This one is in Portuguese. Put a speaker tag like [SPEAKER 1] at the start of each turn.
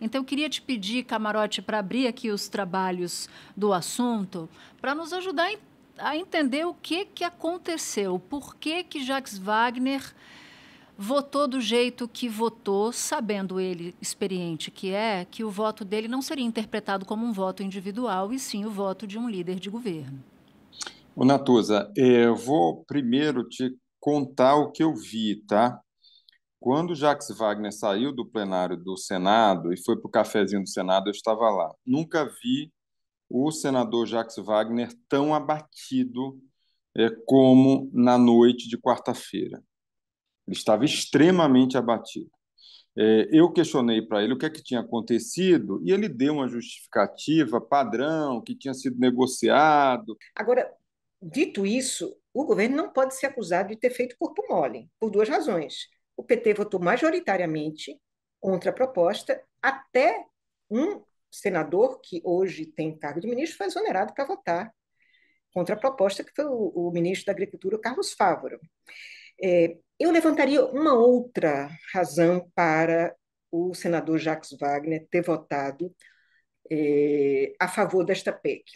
[SPEAKER 1] Então, eu queria te pedir, Camarote, para abrir aqui os trabalhos do assunto, para nos ajudar a entender o que, que aconteceu, por que, que Jacques Wagner votou do jeito que votou, sabendo ele, experiente que é, que o voto dele não seria interpretado como um voto individual, e sim o voto de um líder de governo.
[SPEAKER 2] O Natuza, eu vou primeiro te contar o que eu vi, tá? Quando Jacques Wagner saiu do plenário do Senado e foi para o cafezinho do Senado, eu estava lá. Nunca vi o senador Jacques Wagner tão abatido é, como na noite de quarta-feira. Ele estava extremamente abatido. É, eu questionei para ele o que é que tinha acontecido e ele deu uma justificativa padrão que tinha sido negociado.
[SPEAKER 3] Agora, dito isso, o governo não pode ser acusado de ter feito corpo mole, por duas razões o PT votou majoritariamente contra a proposta, até um senador que hoje tem cargo de ministro foi exonerado para votar contra a proposta, que foi o, o ministro da Agricultura, Carlos Fávaro. É, eu levantaria uma outra razão para o senador Jacques Wagner ter votado é, a favor desta PEC.